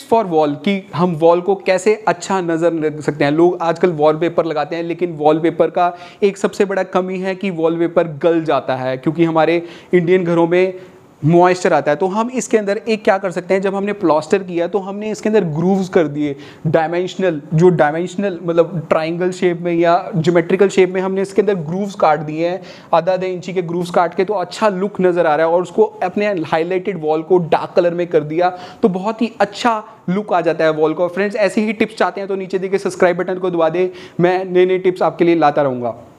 tips for wall कि हम wall को कैसे अच्छा नज़र रख सकते हैं लोग आजकल वॉलपेपर लगाते हैं लेकिन वॉलपेपर का एक सबसे बड़ा कमी है कि वॉलपेपर गल जाता है क्योंकि हमारे इंडियन घरों में मॉइस्चर आता है तो हम इसके अंदर एक क्या कर सकते हैं जब हमने प्लास्टर किया तो हमने इसके अंदर ग्रूव्स कर दिए डायमेंशनल जो डायमेंशनल मतलब ट्राइंगल शेप में या जोमेट्रिकल शेप में हमने इसके अंदर ग्रूव्स काट दिए हैं आधा आधा इंची के ग्रूव्स काट के तो अच्छा लुक नज़र आ रहा है और उसको अपने हाईलाइटेड वॉल को डार्क कलर में कर दिया तो बहुत ही अच्छा लुक आ जाता है वॉल को फ्रेंड्स ऐसे ही टिप्स चाहते हैं तो नीचे देखिए सब्सक्राइब बटन को दबा दें मैं नए नए टिप्स आपके लिए लाता रहूँगा